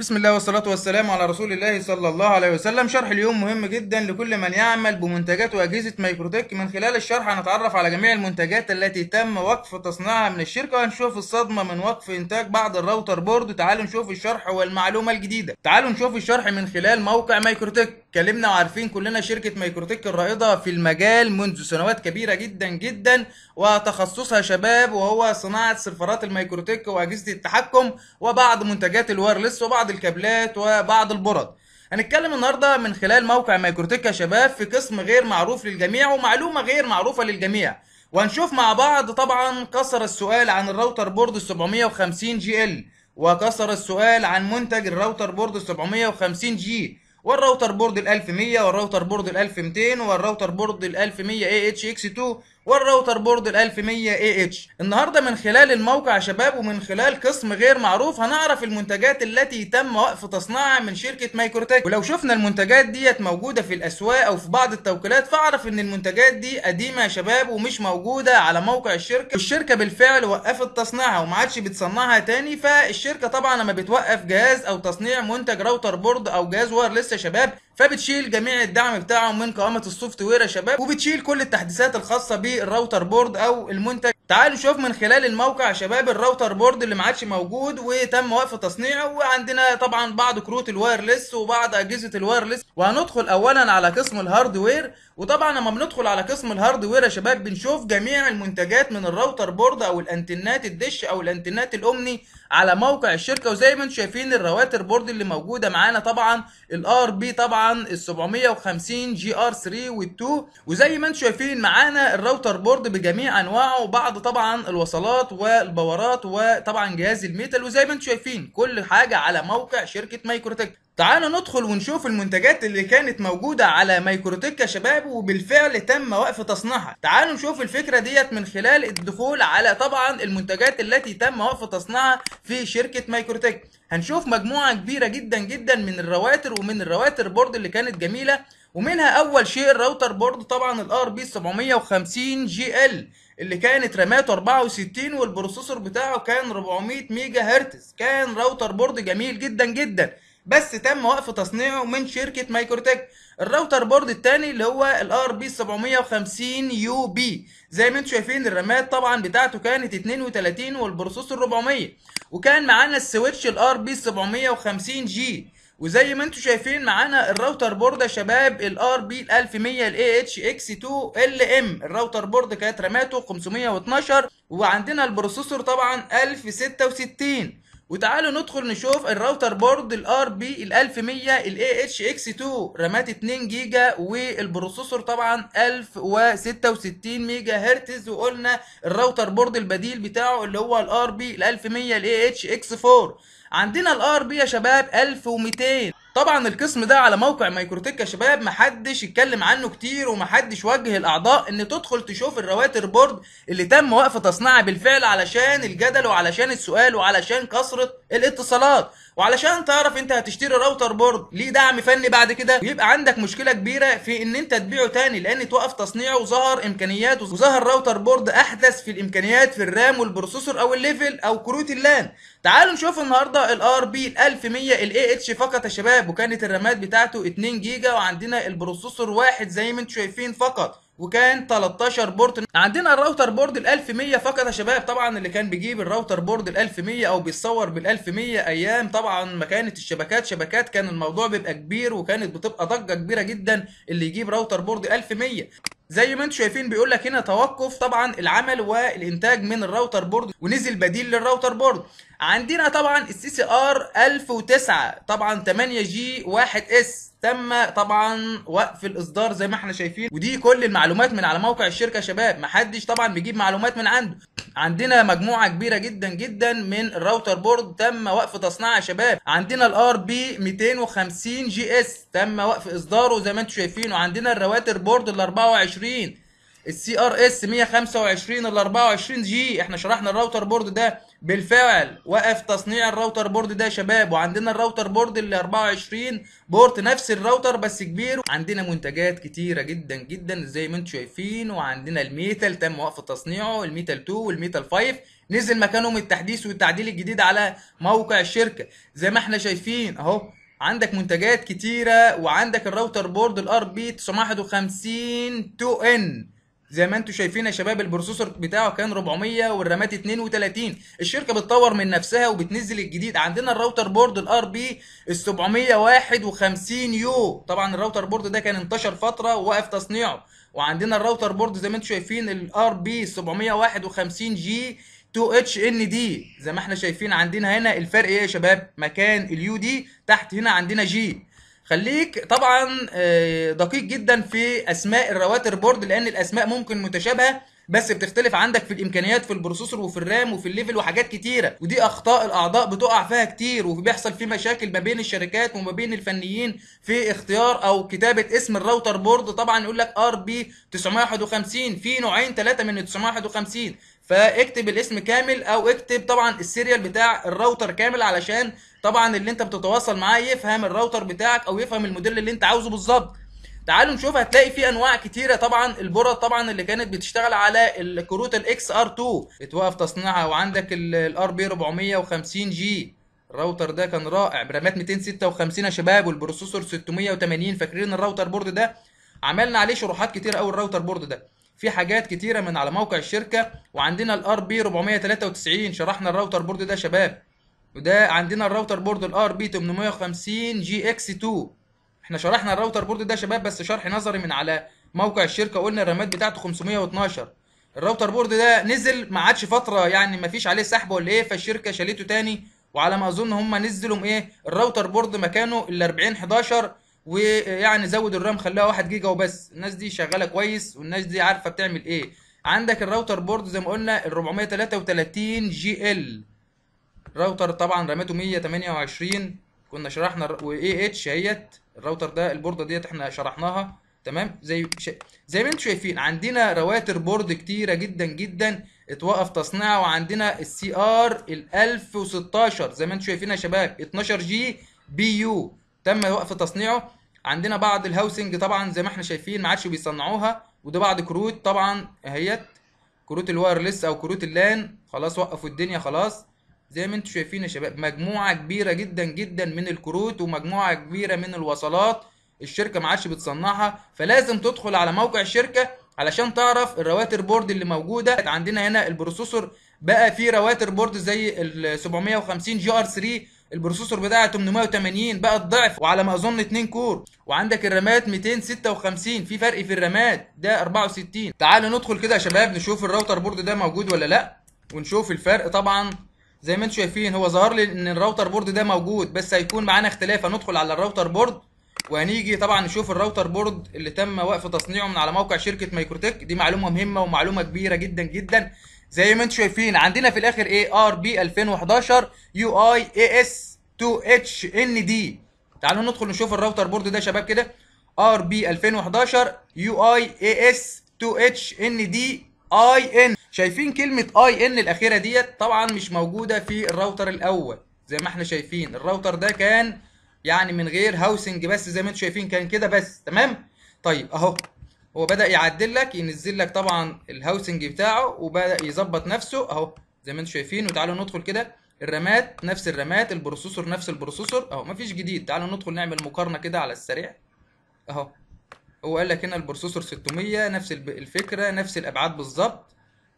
بسم الله والصلاة والسلام على رسول الله صلى الله عليه وسلم شرح اليوم مهم جدا لكل من يعمل بمنتجات وأجهزة مايكروتك من خلال الشرح هنتعرف على جميع المنتجات التي تم وقف تصنيعها من الشركة وهنشوف الصدمة من وقف إنتاج بعض الراوتر بورد تعالوا نشوف الشرح والمعلومة الجديدة تعالوا نشوف الشرح من خلال موقع مايكروتك كلمنا وعارفين كلنا شركة مايكروتك الرائدة في المجال منذ سنوات كبيرة جدا جدا وتخصصها شباب وهو صناعة سيرفرات المايكروتك وأجهزة التحكم وبعض منتجات الوايرلس وبعض الكابلات وبعض البرد هنتكلم النهارده من خلال موقع مايكروتيكا يا شباب في قسم غير معروف للجميع ومعلومه غير معروفه للجميع وهنشوف مع بعض طبعا كسر السؤال عن الراوتر بورد 750 جي ال وكسر السؤال عن منتج الراوتر بورد 750 جي والراوتر بورد ال 1100 والراوتر بورد ال 1200 والراوتر بورد ال 1100 اي اتش اكس 2 والراوتر بورد ال 1100 اي اتش النهارده من خلال الموقع يا شباب ومن خلال قسم غير معروف هنعرف المنتجات التي تم وقف تصنيعها من شركه مايكروتك ولو شفنا المنتجات ديت موجوده في الاسواق او في بعض التوكيلات فاعرف ان المنتجات دي قديمه يا شباب ومش موجوده على موقع الشركه والشركه بالفعل وقفت تصنيعها وما عادش بتصنعها تاني فالشركه طبعا لما بتوقف جهاز او تصنيع منتج راوتر بورد او جهاز وايرلس يا شباب فبتشيل جميع الدعم بتاعه من قائمه السوفت وير يا شباب وبتشيل كل التحديثات الخاصه بالراوتر بورد او المنتج تعالوا نشوف من خلال الموقع يا شباب الراوتر بورد اللي ما عادش موجود وتم وقف تصنيعه وعندنا طبعا بعض كروت الوايرلس وبعض اجهزه الوايرلس وهندخل اولا على قسم الهاردوير وطبعا لما بندخل على قسم الهاردوير يا شباب بنشوف جميع المنتجات من الراوتر بورد او الانتنات الدش او الانتنات الاومني على موقع الشركه وزي ما انتم شايفين الرواتر بورد اللي موجوده معانا طبعا الار بي طبعا ال 750 جي ار 3 وال 2 وزي ما انتم شايفين معانا الراوتر بورد بجميع انواعه وبعض طبعا الوصلات والباورات وطبعا جهاز الميتال وزي ما انتم شايفين كل حاجه على موقع شركه مايكروتك تعالوا ندخل ونشوف المنتجات اللي كانت موجودة على مايكروتك يا شباب وبالفعل تم وقف تصنيعها تعالوا نشوف الفكرة ديت من خلال الدخول على طبعا المنتجات التي تم وقف تصنيعها في شركة مايكروتك هنشوف مجموعة كبيرة جدا جدا من الرواتر ومن الرواتر بورد اللي كانت جميلة ومنها اول شيء الراوتر بورد طبعا الار بي 750 جي ال اللي كانت رماته 64 والبروسيسور بتاعه كان 400 ميجا هرتز كان راوتر بورد جميل جدا جدا بس تم وقف تصنيعه من شركه مايكروتك الراوتر بورد الثاني اللي هو الار بي 750 يو بي زي ما انتم شايفين الرامات طبعا بتاعته كانت 32 والبروسيسور 400 وكان معانا السويتش الار بي 750 جي وزي ما انتم شايفين معانا الراوتر بورد يا شباب الار بي 1100 الاي اتش اكس 2 ال ام الراوتر بورد كانت راماته 512 وعندنا البروسيسور طبعا 1066 وتعالوا ندخل نشوف الراوتر بورد الار بي ال 1100 الاي اتش اكس 2 رامات 2 جيجا والبروسيسور طبعا 1066 ميجا هرتز وقلنا الراوتر بورد البديل بتاعه اللي هو الار بي ال 1100 الاي اتش اكس 4 عندنا الار بي يا شباب 1200 طبعا القسم ده على موقع مايكروتك يا شباب محدش اتكلم عنه كتير ومحدش وجه الاعضاء ان تدخل تشوف الرواتر بورد اللي تم وقف تصنيعها بالفعل علشان الجدل وعلشان السؤال وعلشان كثره الاتصالات وعلشان تعرف انت هتشتري راوتر بورد ليه دعم فني بعد كده ويبقى عندك مشكله كبيره في ان انت تبيعه تاني لان توقف تصنيعه وظهر امكانيات وظهر راوتر بورد احدث في الامكانيات في الرام والبروسيسور او الليفل او كروت اللان تعالوا نشوف النهارده الار بي ال 1100 الاي اتش فقط يا شباب وكانت الرامات بتاعته 2 جيجا وعندنا البروسيسور واحد زي ما انتم شايفين فقط وكان 13 بورت عندنا الراوتر بورد ال 1100 فقط يا شباب طبعا اللي كان بيجيب الراوتر بورد ال 1100 او بيتصور بال 1100 ايام طبعا ما كانت الشبكات شبكات كان الموضوع بيبقى كبير وكانت بتبقى ضجه كبيره جدا اللي يجيب راوتر بورد 1100 زي ما انتم شايفين بيقول لك هنا توقف طبعا العمل والانتاج من الراوتر بورد ونزل بديل للراوتر بورد عندنا طبعا السي سي ار 1009 طبعا 8 جي 1 اس تم طبعا وقف الاصدار زي ما احنا شايفين ودي كل المعلومات من على موقع الشركه يا شباب محدش طبعا بيجيب معلومات من عنده عندنا مجموعه كبيره جدا جدا من الراوتر بورد تم وقف تصنيعها يا شباب عندنا الار بي 250 جي اس تم وقف اصداره زي ما انتم شايفين وعندنا الرواتر بورد ال 24 السي ار اس 125 ال 24 جي احنا شرحنا الراوتر بورد ده بالفعل وقف تصنيع الراوتر بورد ده يا شباب وعندنا الراوتر بورد ال 24 بورت نفس الراوتر بس كبير عندنا منتجات كتيره جدا جدا زي ما انتم شايفين وعندنا الميتال تم وقف تصنيعه الميتال 2 والميتال 5 نزل مكانهم التحديث والتعديل الجديد على موقع الشركه زي ما احنا شايفين اهو عندك منتجات كتيره وعندك الراوتر بورد الار بي 951 2 ان زي ما انتم شايفين يا شباب البروسيسور بتاعه كان 400 والرامات 32 الشركه بتطور من نفسها وبتنزل الجديد عندنا الراوتر بورد الار بي 751 يو طبعا الراوتر بورد ده كان انتشر فتره ووقف تصنيعه وعندنا الراوتر بورد زي ما انتم شايفين الار بي 751 جي 2 اتش ان دي زي ما احنا شايفين عندنا هنا الفرق ايه يا شباب مكان اليو دي تحت هنا عندنا جي خليك طبعا آه، دقيق جدا في اسماء الرواتر بورد لان الاسماء ممكن متشابهه بس بتختلف عندك في الامكانيات في البروسيسور وفي الرام وفي الليفل وحاجات كتيره ودي اخطاء الاعضاء بتقع فيها كتير وبيحصل في مشاكل ما بين الشركات وما بين الفنيين في اختيار او كتابه اسم الراوتر بورد طبعا يقول لك ار بي 951 في نوعين ثلاثه من 951 فاكتب الاسم كامل او اكتب طبعا السيريال بتاع الراوتر كامل علشان طبعا اللي انت بتتواصل معاه يفهم الراوتر بتاعك او يفهم الموديل اللي انت عاوزه بالظبط تعالوا نشوف هتلاقي في انواع كتيره طبعا البرد طبعا اللي كانت بتشتغل على الكروت الاكس ار 2 اتوقف تصنيعها وعندك الار بي 450 جي الراوتر ده كان رائع برامات 256 يا شباب والبروسيسور 680 فاكرين الراوتر بورد ده عملنا عليه شروحات كتير قوي الراوتر بورد ده في حاجات كتيره من على موقع الشركه وعندنا الار بي 493 شرحنا الراوتر بورد ده يا شباب وده عندنا الراوتر بورد الار بي 850 جي اكس 2 احنا شرحنا الراوتر بورد ده يا شباب بس شرح نظري من على موقع الشركه قلنا الرامات بتاعته 512 الراوتر بورد ده نزل ما عادش فتره يعني ما فيش عليه سحب ولا ايه فالشركه شالته تاني وعلى ما اظن هم نزلوا ايه الراوتر بورد مكانه ال 40 11 ويعني زود الرام خلاها 1 جيجا وبس الناس دي شغاله كويس والناس دي عارفه بتعمل ايه عندك الراوتر بورد زي ما قلنا ال 433 جي ال الراوتر طبعا رامته 128 كنا شرحنا واي اتش اهيت الراوتر ده البورده ديت احنا شرحناها تمام زي ش... زي ما انتم شايفين عندنا رواتر بورد كتيره جدا جدا اتوقف تصنيعها وعندنا السي ار ال 1016 زي ما انتم شايفين يا شباب 12 جي بي يو تم وقف تصنيعه عندنا بعض الهاوسنج طبعا زي ما احنا شايفين ما عادش بيصنعوها وده بعض كروت طبعا اهيت كروت الوايرلس او كروت اللان خلاص وقفوا الدنيا خلاص زي ما انتم شايفين يا شباب مجموعه كبيره جدا جدا من الكروت ومجموعه كبيره من الوصلات الشركه ما عادش بتصنعها فلازم تدخل على موقع الشركه علشان تعرف الرواتر بورد اللي موجوده عندنا هنا البروسيسور بقى فيه رواتر بورد زي ال 750 جي ار 3 البروسيسور بتاعها 880 بقى الضعف وعلى ما اظن 2 كور وعندك الرامات 256 في فرق في الرامات ده 64 تعالوا ندخل كده يا شباب نشوف الراوتر بورد ده موجود ولا لا ونشوف الفرق طبعا زي ما انتم شايفين هو ظهر لي ان الراوتر بورد ده موجود بس هيكون معانا اختلاف هندخل على الراوتر بورد وهنيجي طبعا نشوف الراوتر بورد اللي تم وقف تصنيعه من على موقع شركه مايكروتك دي معلومه مهمه ومعلومه كبيره جدا جدا زي ما انتم شايفين عندنا في الاخر ايه ار بي 2011 يو اي اي اس 2 اتش ان دي تعالوا ندخل نشوف الراوتر بورد ده شباب كده ار بي 2011 يو اي اي اس 2 اتش ان دي اي ان شايفين كلمه اي ان الاخيره ديت طبعا مش موجوده في الراوتر الاول زي ما احنا شايفين الراوتر ده كان يعني من غير هاوسنج بس زي ما انتم شايفين كان كده بس تمام طيب اهو هو بدا يعدل لك ينزل لك طبعا الهاوسنج بتاعه وبدا يظبط نفسه اهو زي ما انتم شايفين وتعالوا ندخل كده الرامات نفس الرامات البروسيسور نفس البروسيسور اهو مفيش جديد تعالوا ندخل نعمل مقارنه كده على السريع اهو هو قال لك هنا البروسيسور 600 نفس الفكره نفس الابعاد بالظبط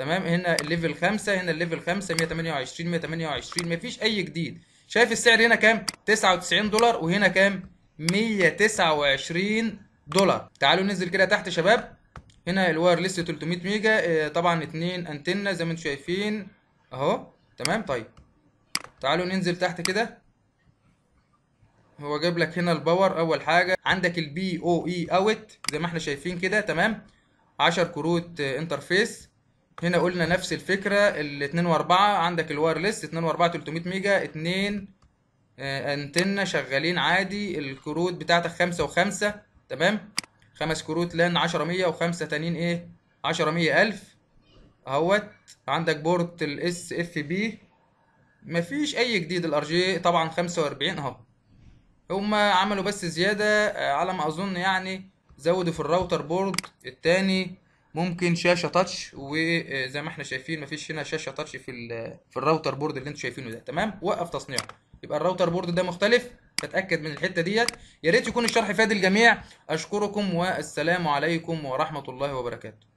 تمام هنا الليفل 5 هنا الليفل 5 128 128 مفيش اي جديد شايف السعر هنا كام 99 دولار وهنا كام 129 دولار تعالوا ننزل كده تحت شباب هنا الوايرلس 300 ميجا آه، طبعا اتنين انتنا زي ما انتم شايفين اهو تمام طيب تعالوا ننزل تحت كده هو جايب لك هنا الباور اول حاجه عندك البي او اي اوت زي ما احنا شايفين كده تمام 10 كروت انترفيس آه، هنا قلنا نفس الفكره ال 2 و4 عندك الوايرلس 2 و4 300 ميجا 2 انتنه شغالين عادي الكروت بتاعتك 5 و5 تمام خمس كروت لان 10 100 وخمسه تانيين ايه 10 100 1000 اهوت عندك بورت الاس اف بي مفيش اي جديد الار جي طبعا 45 اهو هما عملوا بس زياده آه، على ما اظن يعني زودوا في الراوتر بورد التاني ممكن شاشه تاتش وزي ما احنا شايفين مفيش هنا شاشه تاتش في في الراوتر بورد اللي انتوا شايفينه ده تمام وقف تصنيعه يبقى الراوتر بورد ده مختلف تتاكد من الحته ديت يا ريت يكون الشرح فاد الجميع اشكركم والسلام عليكم ورحمه الله وبركاته